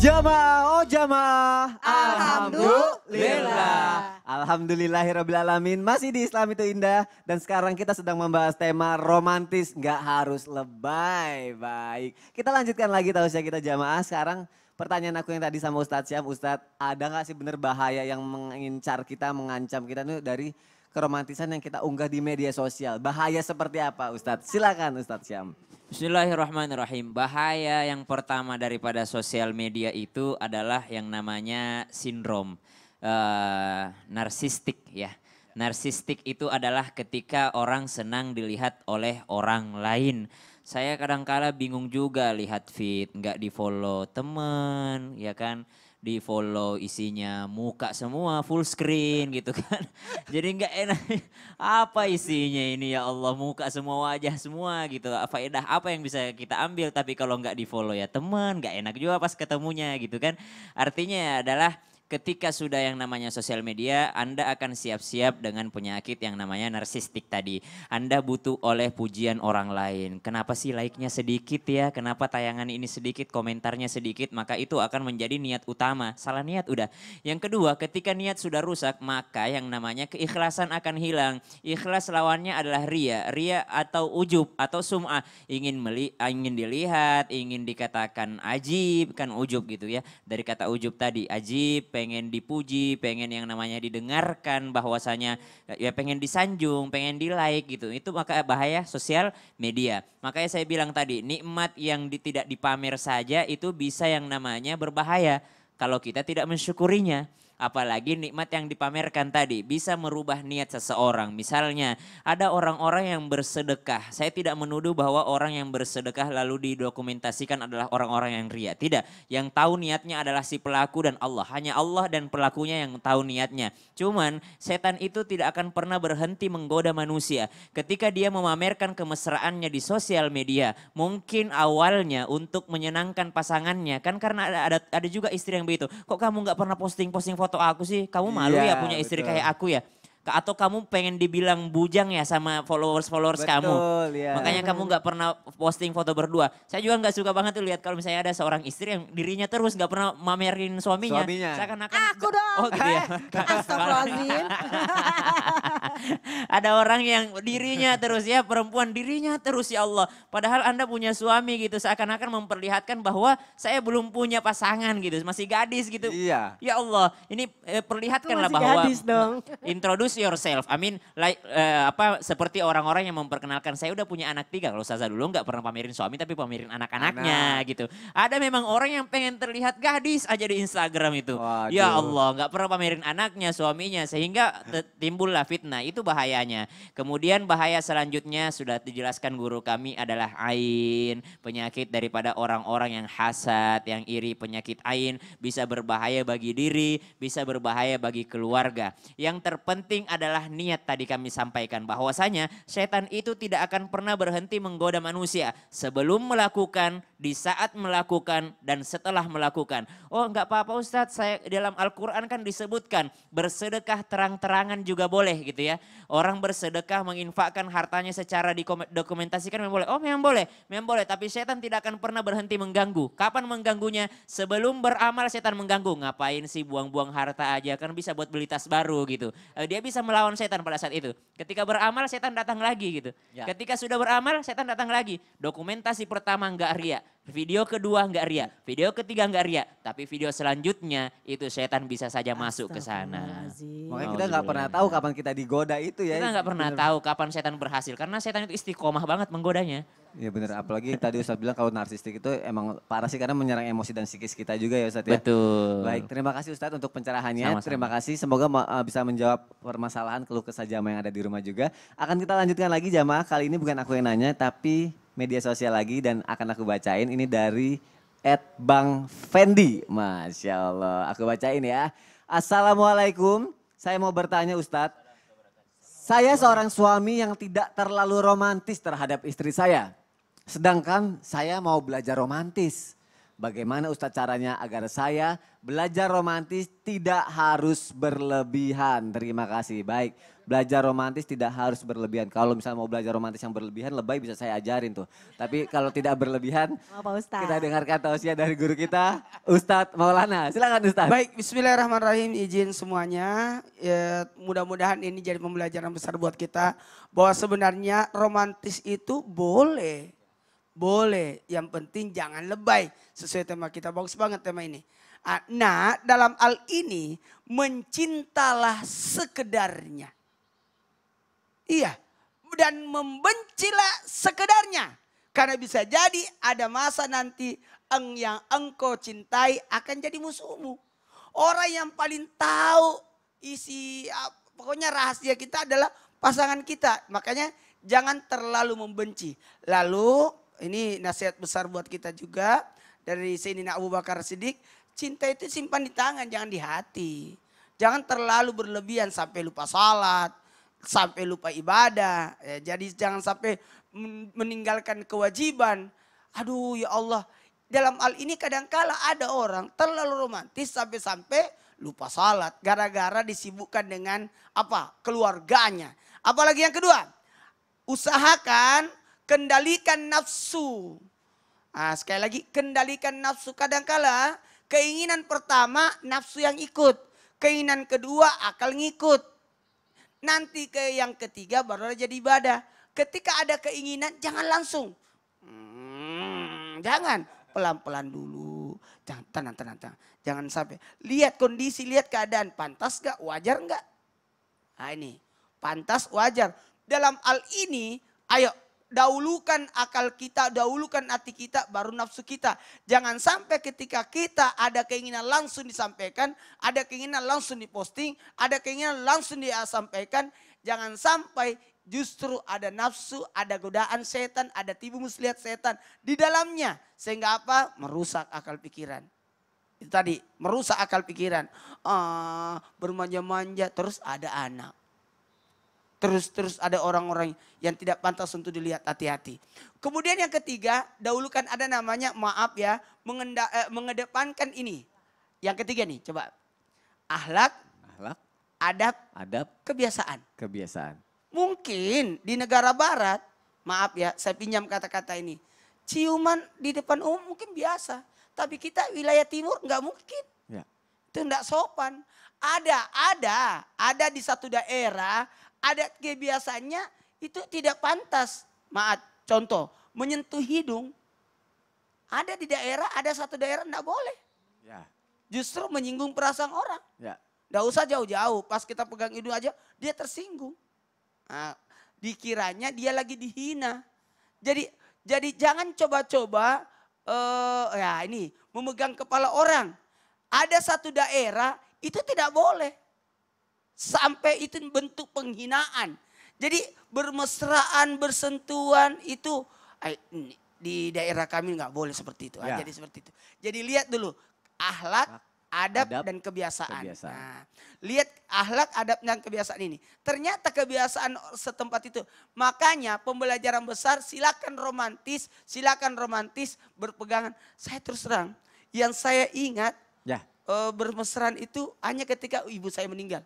Jamaah, oh jamaah. Alhamdulillah. Alhamdulillahirrabbilalamin. Masih di Islam itu indah. Dan sekarang kita sedang membahas tema romantis Gak harus lebay. Baik, kita lanjutkan lagi tausnya kita jamaah. Sekarang pertanyaan aku yang tadi sama Ustadz Syam. Ustadz, ada gak sih bener bahaya yang mengincar kita, mengancam kita itu dari keromantisan yang kita unggah di media sosial? Bahaya seperti apa Ustadz? Silakan Ustadz Syam. Bismillahirrahmanirrahim. Bahaya yang pertama daripada sosial media itu adalah yang namanya sindrom uh, narsistik ya. Narsistik itu adalah ketika orang senang dilihat oleh orang lain. Saya kadang-kala bingung juga lihat feed, nggak di follow teman, ya kan di follow isinya muka semua full screen gitu kan jadi nggak enak apa isinya ini ya Allah muka semua wajah semua gitu apa faedah apa yang bisa kita ambil tapi kalau nggak di follow ya teman nggak enak juga pas ketemunya gitu kan artinya adalah ketika sudah yang namanya sosial media, Anda akan siap-siap dengan penyakit yang namanya narsistik tadi. Anda butuh oleh pujian orang lain. Kenapa sih like-nya sedikit ya? Kenapa tayangan ini sedikit, komentarnya sedikit? Maka itu akan menjadi niat utama. Salah niat udah. Yang kedua, ketika niat sudah rusak, maka yang namanya keikhlasan akan hilang. Ikhlas lawannya adalah ria. Ria atau ujub atau sum'ah. Ingin, meli, ingin dilihat, ingin dikatakan ajib, kan ujub gitu ya. Dari kata ujub tadi, ajib, pengen dipuji, pengen yang namanya didengarkan bahwasanya ya pengen disanjung, pengen di like gitu. Itu maka bahaya sosial media. Makanya saya bilang tadi nikmat yang di, tidak dipamer saja itu bisa yang namanya berbahaya kalau kita tidak mensyukurinya. Apalagi nikmat yang dipamerkan tadi bisa merubah niat seseorang. Misalnya ada orang-orang yang bersedekah. Saya tidak menuduh bahwa orang yang bersedekah lalu didokumentasikan adalah orang-orang yang ria. Tidak. Yang tahu niatnya adalah si pelaku dan Allah. Hanya Allah dan pelakunya yang tahu niatnya. Cuman setan itu tidak akan pernah berhenti menggoda manusia. Ketika dia memamerkan kemesraannya di sosial media, mungkin awalnya untuk menyenangkan pasangannya. Kan karena ada, ada, ada juga istri yang begitu. Kok kamu nggak pernah posting-posting foto foto aku sih? Kamu malu yeah, ya punya istri kayak aku ya? atau kamu pengen dibilang bujang ya sama followers-followers kamu. Ya. Makanya kamu nggak pernah posting foto berdua. Saya juga nggak suka banget tuh lihat kalau misalnya ada seorang istri yang dirinya terus nggak pernah mamerin suaminya. Suaminya. akan akan aku dong. Oh gitu ya. Astagfirullahaladzim. ada orang yang dirinya terus ya perempuan dirinya terus ya Allah. Padahal Anda punya suami gitu seakan-akan memperlihatkan bahwa saya belum punya pasangan gitu, masih gadis gitu. Iya. Ya Allah, ini eh, perlihatkanlah bahwa introduksi yourself. I mean, like, uh, apa seperti orang-orang yang memperkenalkan saya udah punya anak tiga. Kalau Saza dulu nggak pernah pamerin suami tapi pamerin anak-anaknya Anak. gitu. Ada memang orang yang pengen terlihat gadis aja di Instagram itu. Waduh. Ya Allah, nggak pernah pamerin anaknya, suaminya sehingga timbullah fitnah. Itu bahayanya. Kemudian bahaya selanjutnya sudah dijelaskan guru kami adalah ain, penyakit daripada orang-orang yang hasad, yang iri, penyakit ain bisa berbahaya bagi diri, bisa berbahaya bagi keluarga. Yang terpenting penting adalah niat tadi kami sampaikan bahwasanya setan itu tidak akan pernah berhenti menggoda manusia sebelum melakukan di saat melakukan dan setelah melakukan. Oh enggak apa-apa Ustadz, saya dalam Al-Quran kan disebutkan bersedekah terang-terangan juga boleh gitu ya. Orang bersedekah menginfakkan hartanya secara dokumentasikan memang boleh. Oh memang boleh, memang boleh. Tapi setan tidak akan pernah berhenti mengganggu. Kapan mengganggunya? Sebelum beramal setan mengganggu. Ngapain sih buang-buang harta aja, kan bisa buat beli tas baru gitu. Eh, dia bisa melawan setan pada saat itu. Ketika beramal setan datang lagi gitu. Ya. Ketika sudah beramal setan datang lagi. Dokumentasi pertama enggak ria. Video kedua enggak ria, video ketiga enggak ria, tapi video selanjutnya itu setan bisa saja masuk ke sana. Makanya kita enggak pernah tahu kapan kita digoda itu ya. Kita enggak pernah bener. tahu kapan setan berhasil karena setan itu istiqomah banget menggodanya. Iya benar, apalagi tadi Ustaz bilang kalau narsistik itu emang parah sih karena menyerang emosi dan psikis kita juga ya Ustaz ya. Betul. Baik, terima kasih Ustaz untuk pencerahannya. Sama-sama. Terima kasih, semoga eh, bisa menjawab permasalahan keluh kesah jamaah yang ada di rumah juga. Akan kita lanjutkan lagi jamaah, kali ini bukan aku yang nanya tapi media sosial lagi dan akan aku bacain ini dari at Bang Fendi. Masya Allah, aku bacain ya. Assalamualaikum, saya mau bertanya Ustadz. Saya seorang suami yang tidak terlalu romantis terhadap istri saya. Sedangkan saya mau belajar romantis. Bagaimana Ustadz caranya agar saya belajar romantis tidak harus berlebihan. Terima kasih. Baik, belajar romantis tidak harus berlebihan. Kalau misalnya mau belajar romantis yang berlebihan, lebay bisa saya ajarin tuh. Tapi kalau tidak berlebihan, Bapak Ustaz. kita dengarkan tausiah dari guru kita, Ustadz Maulana. Silakan Ustadz. Baik, Bismillahirrahmanirrahim. Izin semuanya, ya, mudah-mudahan ini jadi pembelajaran besar buat kita. Bahwa sebenarnya romantis itu boleh. Boleh, yang penting jangan lebay. Sesuai tema kita, bagus banget tema ini. Ah, nah, dalam hal ini, mencintalah sekedarnya. Iya. Dan membencilah sekedarnya. Karena bisa jadi ada masa nanti eng yang engkau cintai akan jadi musuhmu. Orang yang paling tahu isi ah, pokoknya rahasia kita adalah pasangan kita. Makanya jangan terlalu membenci. Lalu ini nasihat besar buat kita juga dari sini Abu Bakar Siddiq. Cinta itu simpan di tangan, jangan di hati. Jangan terlalu berlebihan sampai lupa salat, sampai lupa ibadah. Ya, jadi jangan sampai meninggalkan kewajiban. Aduh ya Allah, dalam hal ini kadangkala ada orang terlalu romantis sampai-sampai lupa salat gara-gara disibukkan dengan apa? keluarganya. Apalagi yang kedua, usahakan kendalikan nafsu. Nah, sekali lagi kendalikan nafsu kadangkala keinginan pertama nafsu yang ikut, keinginan kedua akal ngikut. Nanti ke yang ketiga baru jadi ibadah. Ketika ada keinginan jangan langsung. Hmm, jangan pelan-pelan dulu. Jangan tenang, tenang, tenang. Jangan sampai lihat kondisi, lihat keadaan. Pantas gak? Wajar gak? Nah ini pantas wajar. Dalam hal ini ayo dahulukan akal kita, dahulukan hati kita, baru nafsu kita. Jangan sampai ketika kita ada keinginan langsung disampaikan, ada keinginan langsung diposting, ada keinginan langsung disampaikan, jangan sampai justru ada nafsu, ada godaan setan, ada tipu muslihat setan di dalamnya. Sehingga apa? Merusak akal pikiran. Itu tadi, merusak akal pikiran. Ah, bermanja-manja terus ada anak Terus-terus ada orang-orang yang tidak pantas untuk dilihat hati-hati. Kemudian yang ketiga, dahulukan ada namanya maaf ya, mengenda, eh, mengedepankan ini. Yang ketiga nih, coba. Ahlak, ahlak, adab, adab, kebiasaan. Kebiasaan. Mungkin di negara barat, maaf ya, saya pinjam kata-kata ini. Ciuman di depan umum mungkin biasa, tapi kita wilayah timur nggak mungkin. Ya. Itu enggak sopan. Ada, ada, ada di satu daerah, adat kebiasaannya itu tidak pantas. Maaf, contoh, menyentuh hidung. Ada di daerah, ada satu daerah enggak boleh. Ya. Justru menyinggung perasaan orang. Ya. Enggak usah jauh-jauh, pas kita pegang hidung aja dia tersinggung. Nah, dikiranya dia lagi dihina. Jadi jadi jangan coba-coba uh, ya ini memegang kepala orang. Ada satu daerah itu tidak boleh sampai itu bentuk penghinaan. Jadi bermesraan, bersentuhan itu di daerah kami nggak boleh seperti itu. Ah, ya. Jadi seperti itu. Jadi lihat dulu ahlak, adab, adab dan kebiasaan. kebiasaan. Nah, lihat ahlak, adab dan kebiasaan ini. Ternyata kebiasaan setempat itu. Makanya pembelajaran besar silakan romantis, silakan romantis berpegangan. Saya terus terang, yang saya ingat ya. Eh, bermesraan itu hanya ketika ibu saya meninggal.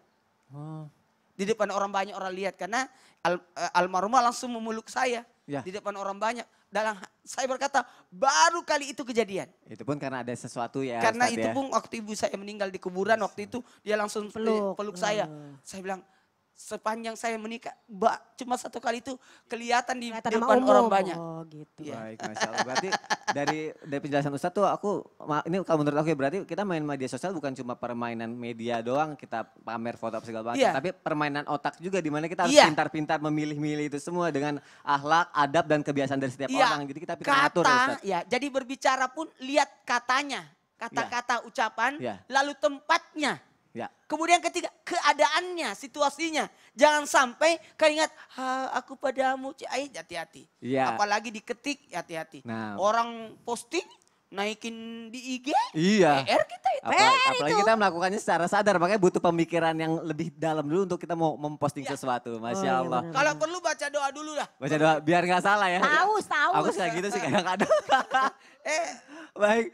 Oh. Di depan orang banyak orang lihat karena al, eh, almarhumah langsung memeluk saya. Ya. Di depan orang banyak dalam saya berkata baru kali itu kejadian. Itu pun karena ada sesuatu ya. Karena Ustaz, itu ya. pun waktu ibu saya meninggal di kuburan waktu itu dia langsung peluk, peluk saya. Hmm. Saya bilang sepanjang saya menikah mbak cuma satu kali itu kelihatan di kelihatan depan umum. orang banyak. Oh gitu. Ya. Baik, Masya Allah. Berarti dari dari penjelasan Ustaz tuh aku, ini kalau menurut aku ya berarti kita main media sosial bukan cuma permainan media doang, kita pamer foto apa segala macam, yeah. tapi permainan otak juga di mana kita harus iya. pintar-pintar memilih-milih itu semua dengan akhlak, adab, dan kebiasaan dari setiap yeah. orang. Jadi kita pintar Kata, atur Ustaz. Ya, jadi berbicara pun lihat katanya, kata-kata iya. ucapan, iya. lalu tempatnya. Ya. Kemudian ketiga keadaannya, situasinya, jangan sampai keringat aku padamu, cai hati-hati. Ya. Apalagi diketik hati-hati. Nah. Orang posting naikin di IG, iya. PR kita itu. Ya, apalagi, PR apalagi itu. kita melakukannya secara sadar, makanya butuh pemikiran yang lebih dalam dulu untuk kita mau memposting ya. sesuatu. Oh, Masya oh, Allah. Iya Kalau perlu baca doa dulu lah. Baca doa, biar gak salah ya. Tahu, tahu. Aku suka gitu sih kadang-kadang. eh baik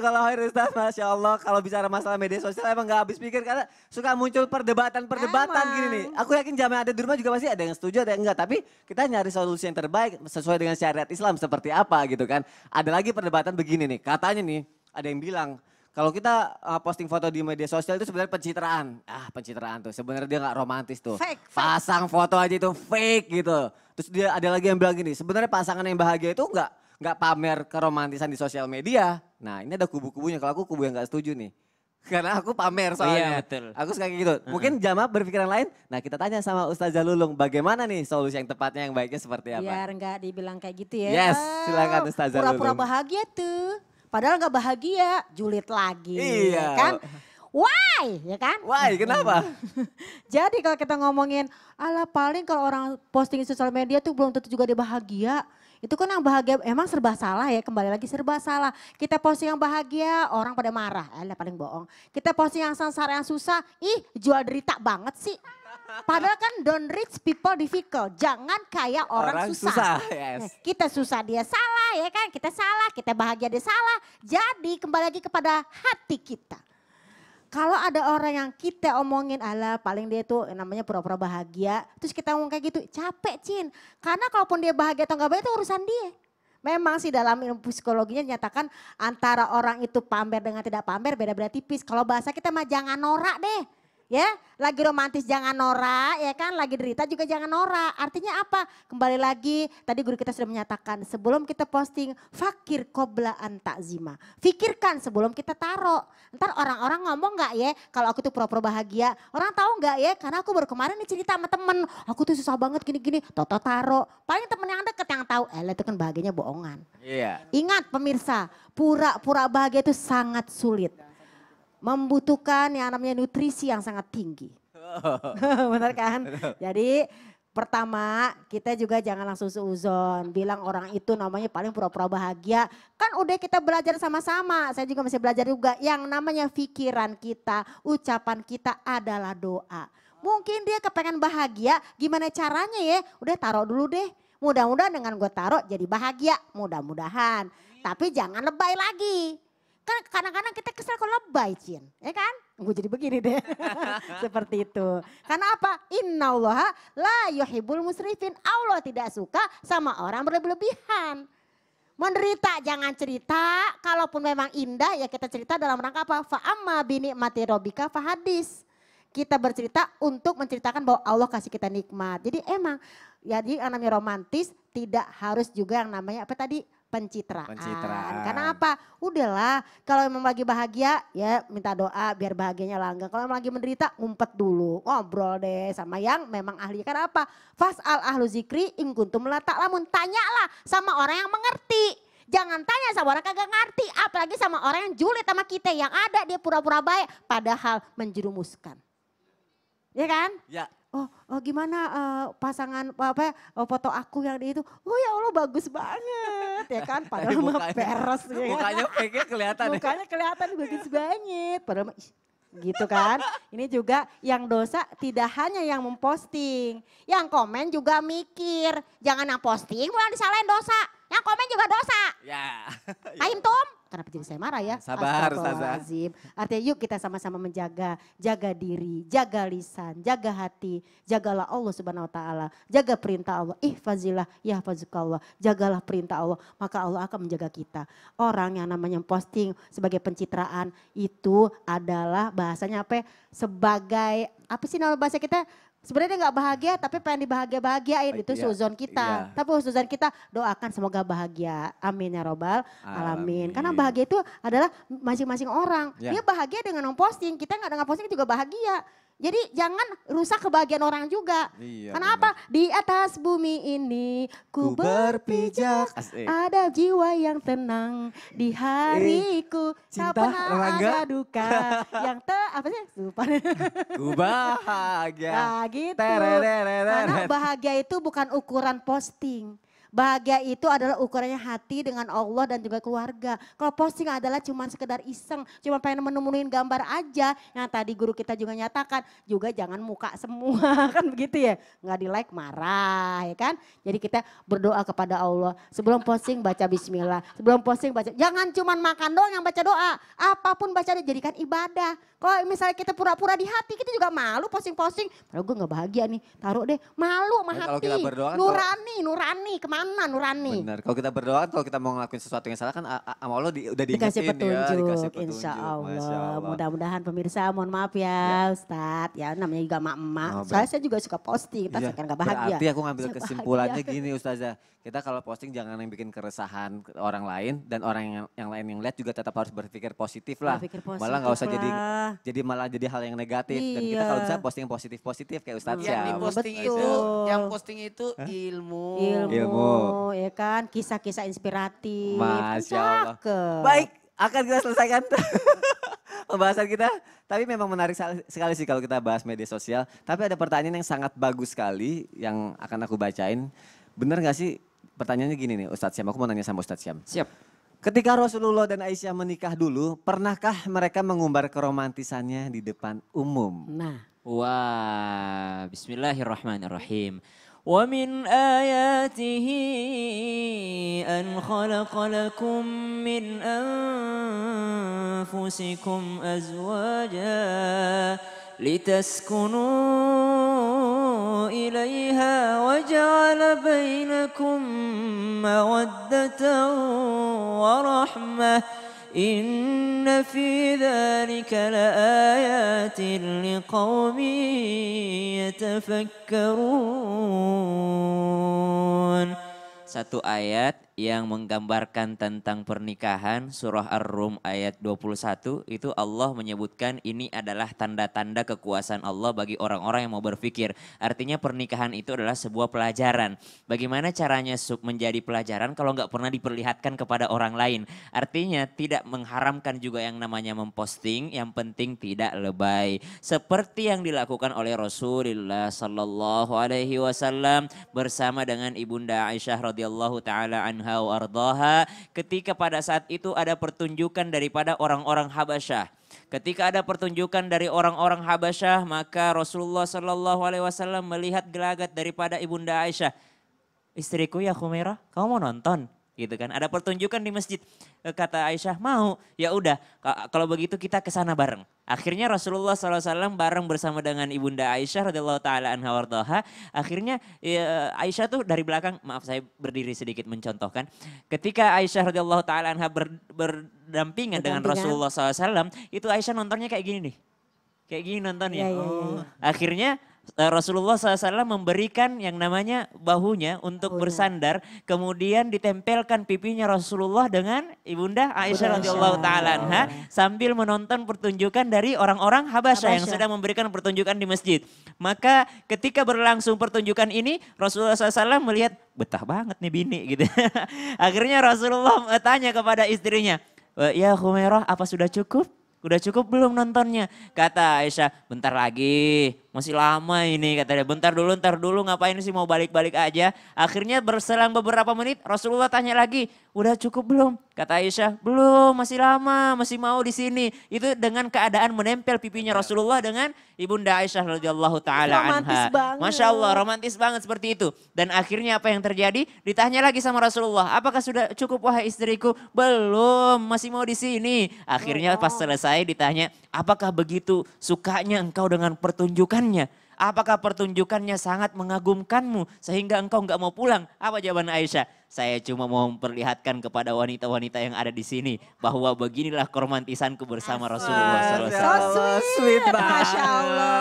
kalau khair Ustaz Masya Allah kalau bicara masalah media sosial emang gak habis pikir karena suka muncul perdebatan-perdebatan gini nih aku yakin yang ada di rumah juga pasti ada yang setuju ada yang enggak tapi kita nyari solusi yang terbaik sesuai dengan syariat Islam seperti apa gitu kan ada lagi perdebatan begini nih katanya nih ada yang bilang kalau kita eh, posting foto di media sosial itu sebenarnya pencitraan. Ah, pencitraan tuh. Sebenarnya dia gak romantis tuh. Fake, fake. Pasang foto aja itu fake gitu. Terus dia ada lagi yang bilang gini, sebenarnya pasangan yang bahagia itu nggak nggak pamer keromantisan di sosial media. Nah ini ada kubu-kubunya. Kalau aku kubu yang nggak setuju nih. Karena aku pamer iya, soalnya. Iya, betul. Aku suka kayak gitu. Mungkin jamaah berpikiran lain. Nah kita tanya sama Ustazah Lulung bagaimana nih solusi yang tepatnya yang baiknya seperti apa? Biar nggak dibilang kayak gitu ya. Yes, silakan Ustazah Lulung. Pura-pura bahagia tuh. Padahal nggak bahagia, julid lagi. Iya. Ya kan? Why? Ya kan? Why? Kenapa? Jadi kalau kita ngomongin, ala paling kalau orang posting di sosial media tuh belum tentu juga dia bahagia. Itu kan yang bahagia, emang serba salah ya, kembali lagi serba salah. Kita posting yang bahagia, orang pada marah, eh paling bohong. Kita posting yang sengsara, yang susah, ih jual derita banget sih. Padahal kan don't rich people difficult. Jangan kayak orang, orang susah. susah eh, yes. Kita susah dia salah ya kan. Kita salah, kita bahagia dia salah. Jadi kembali lagi kepada hati kita. Kalau ada orang yang kita omongin, ala paling dia tuh namanya pura-pura bahagia, terus kita ngomong kayak gitu, capek Cin. Karena kalaupun dia bahagia atau enggak bahagia itu urusan dia. Memang sih dalam ilmu psikologinya nyatakan antara orang itu pamer dengan tidak pamer beda-beda tipis. Kalau bahasa kita mah jangan norak deh ya. Lagi romantis jangan norak, ya kan? Lagi derita juga jangan norak. Artinya apa? Kembali lagi, tadi guru kita sudah menyatakan sebelum kita posting, fakir koblaan zima. Pikirkan sebelum kita taruh. Ntar orang-orang ngomong nggak ya, kalau aku tuh pura-pura bahagia. Orang tahu nggak ya, karena aku baru kemarin nih cerita sama temen, aku tuh susah banget gini-gini, toto taruh. Paling temen yang deket yang tahu, eh itu kan bahagianya bohongan. Iya. Yeah. Ingat pemirsa, pura-pura bahagia itu sangat sulit membutuhkan yang namanya nutrisi yang sangat tinggi. Oh. Benar kan? Jadi pertama kita juga jangan langsung seuzon bilang orang itu namanya paling pura-pura bahagia kan udah kita belajar sama-sama saya juga masih belajar juga yang namanya pikiran kita ucapan kita adalah doa mungkin dia kepengen bahagia gimana caranya ya udah taruh dulu deh mudah-mudahan dengan gue taruh jadi bahagia mudah-mudahan tapi jangan lebay lagi Kan kadang-kadang kita kesel kalau lebay, Cin. Ya kan? Gue jadi begini deh. Seperti itu. Karena apa? Inna Allah la yuhibul musrifin. Allah tidak suka sama orang berlebihan. Menderita jangan cerita, kalaupun memang indah ya kita cerita dalam rangka apa? Fa'amma bini mati robika fahadis kita bercerita untuk menceritakan bahwa Allah kasih kita nikmat. Jadi emang ya jadi yang namanya romantis tidak harus juga yang namanya apa tadi pencitraan. pencitraan. Karena apa? Udahlah, kalau memang lagi bahagia ya minta doa biar bahagianya langgeng. Kalau memang lagi menderita ngumpet dulu, ngobrol deh sama yang memang ahli. Karena apa? Fas'al ahlu zikri in kuntum lamun. Tanyalah sama orang yang mengerti. Jangan tanya sama orang kagak ngerti, apalagi sama orang yang julid sama kita yang ada dia pura-pura baik padahal menjerumuskan. Ya kan? Ya oh, oh gimana uh, pasangan apa uh, foto aku yang di itu oh ya allah bagus banget ya kan padahal mah mukanya, peres ya kan? mukanya pengen kelihatan ya. mukanya kelihatan bagus gitu banget padahal gitu kan ini juga yang dosa tidak hanya yang memposting yang komen juga mikir jangan yang posting malah disalahin dosa yang komen juga dosa ya yeah. Aim Tom kenapa jadi saya marah ya? Sabar, Ustazah. Artinya yuk kita sama-sama menjaga, jaga diri, jaga lisan, jaga hati, jagalah Allah Subhanahu wa taala, jaga perintah Allah. Ihfazillah ya fazukallah. Jagalah perintah Allah, maka Allah akan menjaga kita. Orang yang namanya posting sebagai pencitraan itu adalah bahasanya apa? Ya? Sebagai apa sih nama bahasa kita? Sebenarnya nggak bahagia, tapi pengen dibahagia-bahagiain itu iya, suzon kita. Iya. Tapi suzon kita doakan semoga bahagia, amin ya robbal alamin. Karena bahagia itu adalah masing-masing orang. Ya. Dia bahagia dengan memposting, kita nggak dengan posting juga bahagia. Jadi jangan rusak kebahagiaan orang juga. Iya, Kenapa? apa? Di atas bumi ini ku, ku berpijak. Asik. Ada jiwa yang tenang di eh, hariku. Cinta, tak pernah Rangga. ada duka yang te apa sih? Lupa. ku bahagia. Nah, gitu. Karena bahagia itu bukan ukuran posting. Bahagia itu adalah ukurannya hati dengan Allah dan juga keluarga. Kalau posting adalah cuma sekedar iseng, cuma pengen menemuin gambar aja. Yang tadi guru kita juga nyatakan, juga jangan muka semua kan begitu ya. Nggak di like marah ya kan. Jadi kita berdoa kepada Allah. Sebelum posting baca bismillah, sebelum posting baca. Jangan cuma makan doang yang baca doa. Apapun baca jadikan ibadah. Kalau misalnya kita pura-pura di hati kita juga malu posting-posting. Kalau gue nggak bahagia nih, taruh deh. Malu sama hati. Kan nurani, nurani, kemana mana nurani. Benar. Kalau kita berdoa kalau kita mau ngelakuin sesuatu yang salah kan sama Allah di, udah diingetin dikasih petunjuk, ya, dikasih petunjuk. Insya Allah. Allah. Mudah-mudahan pemirsa mohon maaf ya, ya. Ustadz. Ya namanya juga emak-emak. Oh, Soalnya saya juga suka posting, Kita ya. kan gak bahagia. Berarti aku ngambil saya kesimpulannya bahagia. gini Ustazah. Kita kalau posting jangan yang bikin keresahan orang lain dan orang yang, yang lain yang lihat juga tetap harus berpikir positif lah. Berpikir positif malah nggak usah lah. jadi jadi malah jadi hal yang negatif. Iya. Dan kita kalau iya. bisa posting positif positif kayak Ustazah. Iya, yang posting itu, yang posting itu Ilmu. ilmu oh. ya kan kisah-kisah inspiratif. Masya Allah. Cakep. Baik, akan kita selesaikan pembahasan kita. Tapi memang menarik sekali sih kalau kita bahas media sosial. Tapi ada pertanyaan yang sangat bagus sekali yang akan aku bacain. Bener gak sih pertanyaannya gini nih Ustadz Syam. Aku mau nanya sama Ustadz Syam. Siap. Ketika Rasulullah dan Aisyah menikah dulu, pernahkah mereka mengumbar keromantisannya di depan umum? Nah. Wah, wow, bismillahirrahmanirrahim. ومن آياته أن خلق لكم من أنفسكم أزواجا لتسكنوا إليها وجعل بينكم مودة ورحمة إن في ذلك لآيات لقوم يتفكرون satu ayat yang menggambarkan tentang pernikahan surah Ar-Rum ayat 21 itu Allah menyebutkan ini adalah tanda-tanda kekuasaan Allah bagi orang-orang yang mau berpikir. Artinya pernikahan itu adalah sebuah pelajaran. Bagaimana caranya menjadi pelajaran kalau nggak pernah diperlihatkan kepada orang lain? Artinya tidak mengharamkan juga yang namanya memposting, yang penting tidak lebay. Seperti yang dilakukan oleh Rasulullah Shallallahu alaihi wasallam bersama dengan Ibunda Aisyah radhiyallahu taala anha wa ardaha ketika pada saat itu ada pertunjukan daripada orang-orang Habasyah. Ketika ada pertunjukan dari orang-orang Habasyah, maka Rasulullah Shallallahu Alaihi Wasallam melihat gelagat daripada ibunda Aisyah. Istriku ya Humairah, kamu mau nonton? gitu kan. Ada pertunjukan di masjid. Kata Aisyah, mau. Ya udah, kalau begitu kita ke sana bareng. Akhirnya Rasulullah SAW bareng bersama dengan ibunda Aisyah radhiyallahu taala anha wardaha, akhirnya ya, Aisyah tuh dari belakang, maaf saya berdiri sedikit mencontohkan. Ketika Aisyah radhiyallahu taala anha ber, berdampingan, dengan Rasulullah SAW, itu Aisyah nontonnya kayak gini nih. Kayak gini nontonnya. Ya, ya, ya. Akhirnya Eh, Rasulullah SAW memberikan yang namanya bahunya untuk oh, bersandar, kemudian ditempelkan pipinya Rasulullah dengan ibunda Aisyah radhiyallahu taala sambil menonton pertunjukan dari orang-orang Habasyah yang sedang memberikan pertunjukan di masjid. Maka ketika berlangsung pertunjukan ini Rasulullah SAW melihat betah banget nih bini gitu. Akhirnya Rasulullah eh, tanya kepada istrinya, eh, "Ya Humairah, apa sudah cukup?" Udah cukup belum nontonnya? Kata Aisyah, bentar lagi masih lama ini kata dia. Bentar dulu, ntar dulu ngapain sih mau balik-balik aja. Akhirnya berselang beberapa menit Rasulullah tanya lagi, udah cukup belum? Kata Aisyah, belum masih lama, masih mau di sini. Itu dengan keadaan menempel pipinya Rasulullah dengan ibunda Aisyah radhiyallahu taala anha. Banget. Masya Allah romantis banget seperti itu. Dan akhirnya apa yang terjadi? Ditanya lagi sama Rasulullah, apakah sudah cukup wahai istriku? Belum, masih mau di sini. Akhirnya oh, oh. pas selesai ditanya, apakah begitu sukanya engkau dengan pertunjukan pertunjukannya? Apakah pertunjukannya sangat mengagumkanmu sehingga engkau nggak mau pulang? Apa jawaban Aisyah? Saya cuma mau memperlihatkan kepada wanita-wanita yang ada di sini bahwa beginilah kormantisanku bersama Rasulullah SAW. So sweet, masya Allah,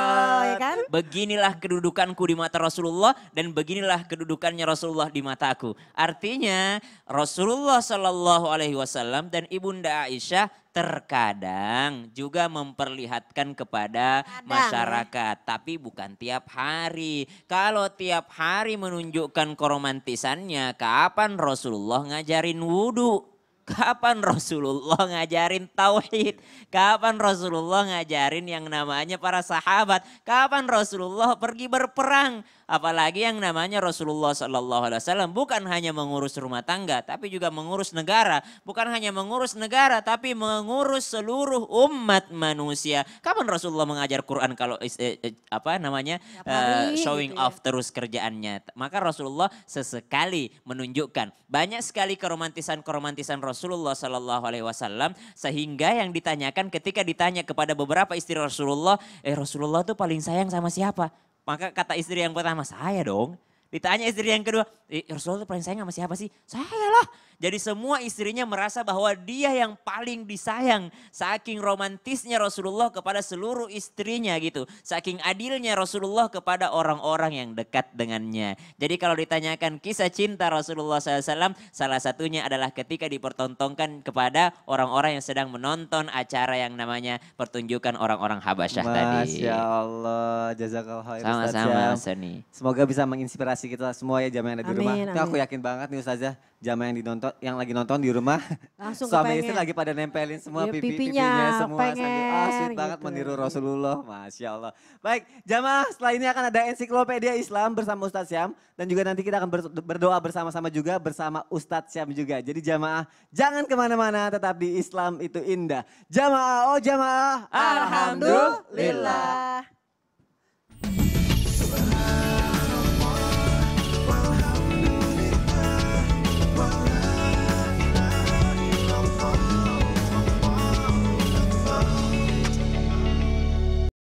ya kan? Beginilah kedudukanku di mata Rasulullah dan beginilah kedudukannya Rasulullah di mataku. Artinya Rasulullah Shallallahu Alaihi Wasallam dan ibunda Aisyah terkadang juga memperlihatkan kepada Kadang. masyarakat, tapi bukan tiap hari. Kalau tiap hari menunjukkan keromantisannya, kapan Rasulullah ngajarin wudhu? Kapan Rasulullah ngajarin tauhid? Kapan Rasulullah ngajarin yang namanya para sahabat? Kapan Rasulullah pergi berperang? Apalagi yang namanya Rasulullah Sallallahu Alaihi Wasallam bukan hanya mengurus rumah tangga, tapi juga mengurus negara. Bukan hanya mengurus negara, tapi mengurus seluruh umat manusia. Kapan Rasulullah mengajar Quran kalau eh, eh, eh apa namanya eh, gitu showing ya. off terus kerjaannya? Maka Rasulullah sesekali menunjukkan banyak sekali keromantisan keromantisan Rasulullah Sallallahu Alaihi Wasallam sehingga yang ditanyakan ketika ditanya kepada beberapa istri Rasulullah, eh Rasulullah tuh paling sayang sama siapa? Maka kata istri yang pertama, saya dong. Ditanya istri yang kedua, eh, Rasulullah itu paling sayang sama siapa sih? Saya lah. Jadi semua istrinya merasa bahwa dia yang paling disayang. Saking romantisnya Rasulullah kepada seluruh istrinya gitu. Saking adilnya Rasulullah kepada orang-orang yang dekat dengannya. Jadi kalau ditanyakan kisah cinta Rasulullah SAW, salah satunya adalah ketika dipertontonkan kepada orang-orang yang sedang menonton acara yang namanya pertunjukan orang-orang Habasyah Masya tadi. Masya Allah, jazakallah khair Sama-sama, Seni. Semoga bisa menginspirasi kita semua ya jamaah yang ada di amin, rumah. Amin. aku yakin banget nih Ustazah, jamaah yang ditonton yang lagi nonton di rumah langsung suami istri lagi pada nempelin semua ya, pipi, pipinya, pipinya semua ah, pengen, sambil oh gitu. banget meniru Rasulullah Masya Allah baik jamaah setelah ini akan ada ensiklopedia Islam bersama Ustadz Syam dan juga nanti kita akan berdoa bersama-sama juga bersama Ustadz Syam juga jadi jamaah jangan kemana-mana tetap di Islam itu indah jamaah oh jamaah Alhamdulillah, Alhamdulillah.